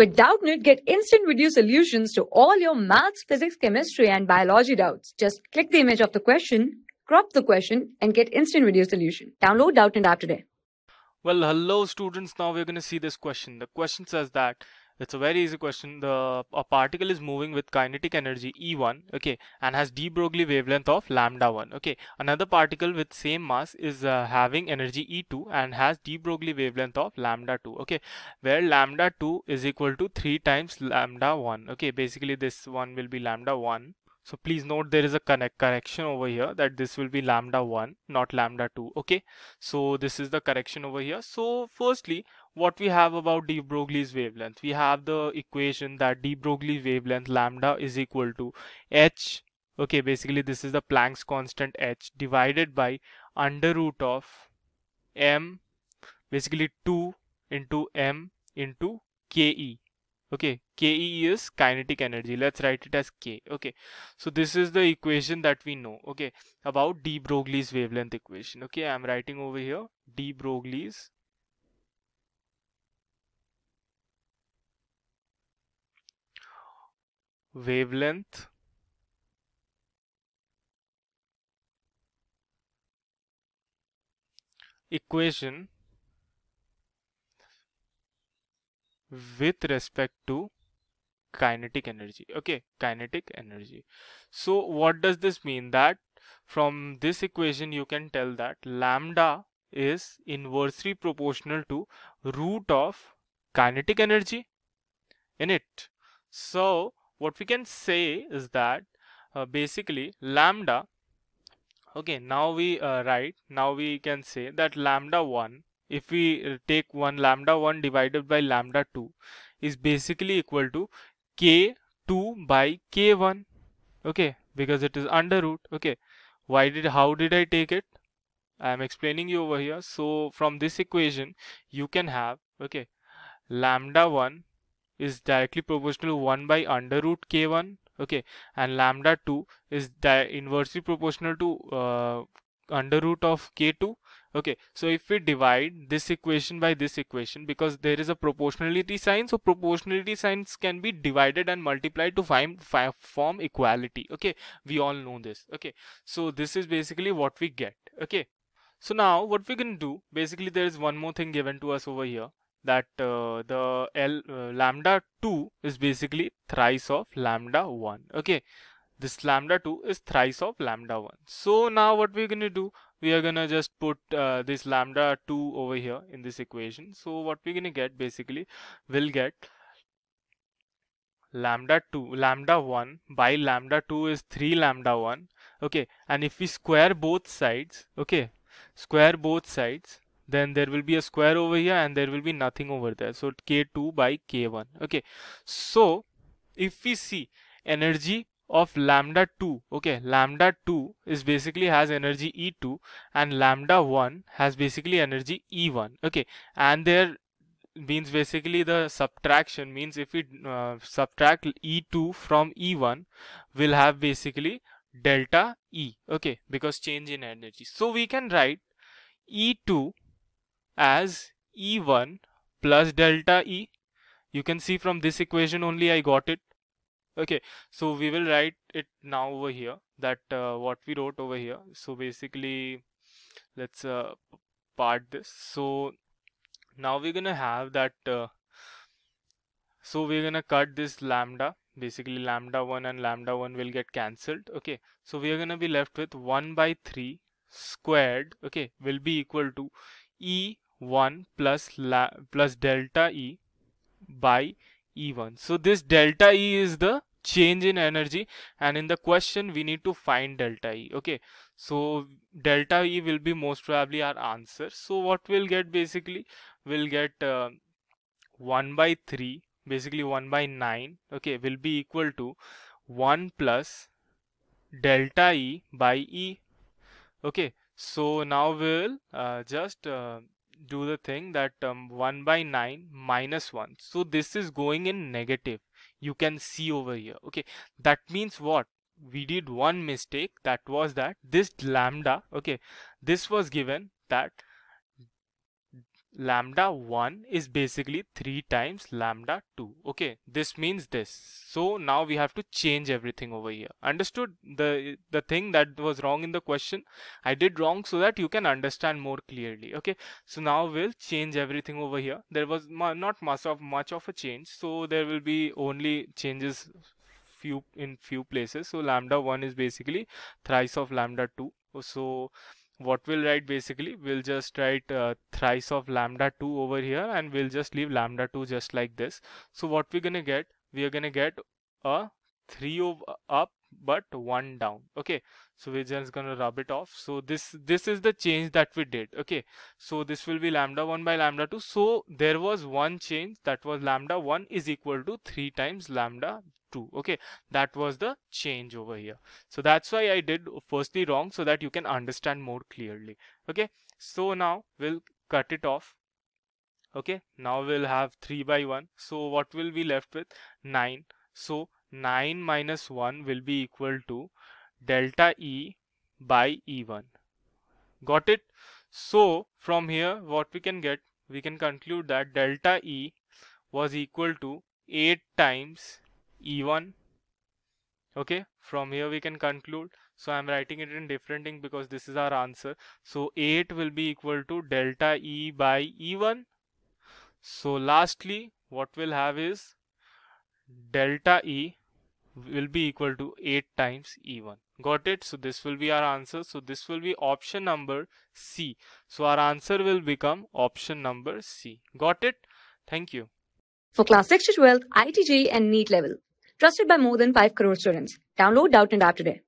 With Doubtnit, get instant video solutions to all your maths, physics, chemistry, and biology doubts. Just click the image of the question, crop the question, and get instant video solution. Download Doubtnit app today. Well, hello students. Now we're going to see this question. The question says that it's a very easy question the a particle is moving with kinetic energy e1 okay and has de broglie wavelength of lambda 1 okay another particle with same mass is uh, having energy e2 and has de broglie wavelength of lambda 2 okay where lambda 2 is equal to 3 times lambda 1 okay basically this one will be lambda 1 so please note there is a connect correction over here that this will be lambda 1 not lambda 2 okay so this is the correction over here so firstly what we have about de Broglie's wavelength we have the equation that de Broglie wavelength lambda is equal to h okay basically this is the Planck's constant h divided by under root of m basically 2 into m into ke okay ke is kinetic energy let's write it as k okay so this is the equation that we know okay about de broglie's wavelength equation okay i'm writing over here de broglie's wavelength equation with respect to kinetic energy okay kinetic energy so what does this mean that from this equation you can tell that lambda is inversely proportional to root of kinetic energy in it so what we can say is that uh, basically lambda okay now we uh, write now we can say that lambda 1 if we uh, take 1 lambda 1 divided by lambda 2 is basically equal to k2 by k1 okay because it is under root okay why did how did i take it i am explaining you over here so from this equation you can have okay lambda 1 is directly proportional to 1 by under root k1 okay and lambda 2 is inversely proportional to uh, under root of k2 Okay, so if we divide this equation by this equation because there is a proportionality sign, so proportionality signs can be divided and multiplied to find, form equality. Okay, we all know this. Okay, so this is basically what we get. Okay, so now what we can do basically there is one more thing given to us over here that uh, the L uh, lambda 2 is basically thrice of lambda 1. Okay, this lambda 2 is thrice of lambda 1. So now what we're going to do, we are going to just put uh, this lambda 2 over here in this equation. So what we're going to get basically, we'll get lambda 2, lambda 1 by lambda 2 is 3 lambda 1. Okay, and if we square both sides, okay, square both sides, then there will be a square over here and there will be nothing over there. So k2 by k1. Okay, so if we see energy of lambda 2 okay lambda 2 is basically has energy e2 and lambda 1 has basically energy e1 okay and there means basically the subtraction means if we uh, subtract e2 from e1 we'll have basically delta e okay because change in energy so we can write e2 as e1 plus delta e you can see from this equation only i got it okay so we will write it now over here that uh, what we wrote over here so basically let's uh, part this so now we're gonna have that uh, so we're gonna cut this lambda basically lambda 1 and lambda 1 will get cancelled okay so we are gonna be left with 1 by 3 squared okay will be equal to e1 plus la plus delta e by e1 so this delta e is the change in energy and in the question we need to find delta E okay so delta E will be most probably our answer so what we'll get basically we'll get uh, 1 by 3 basically 1 by 9 okay will be equal to 1 plus delta E by E okay so now we'll uh, just uh, do the thing that um, 1 by 9 minus 1 so this is going in negative you can see over here okay that means what we did one mistake that was that this lambda okay this was given that lambda 1 is basically 3 times lambda 2 okay this means this so now we have to change everything over here understood the the thing that was wrong in the question i did wrong so that you can understand more clearly okay so now we'll change everything over here there was not much of much of a change so there will be only changes few in few places so lambda 1 is basically thrice of lambda 2 so what we'll write basically, we'll just write uh, thrice of lambda 2 over here and we'll just leave lambda 2 just like this. So what we're going to get, we are going to get a three up but one down okay so we're just gonna rub it off so this this is the change that we did okay so this will be lambda 1 by lambda 2 so there was one change that was lambda 1 is equal to 3 times lambda 2 okay that was the change over here so that's why i did firstly wrong so that you can understand more clearly okay so now we'll cut it off okay now we'll have 3 by 1 so what will be left with 9 so 9 minus 1 will be equal to delta E by E1. Got it? So from here what we can get, we can conclude that delta E was equal to 8 times E1. Okay, from here we can conclude. So I'm writing it in different ink because this is our answer. So 8 will be equal to delta E by E1. So lastly, what we'll have is delta E will be equal to 8 times E1. Got it? So this will be our answer. So this will be option number C. So our answer will become option number C. Got it? Thank you. For class 6 to 12, ITG and NEET level. Trusted by more than 5 crore students. Download Doubt and App today.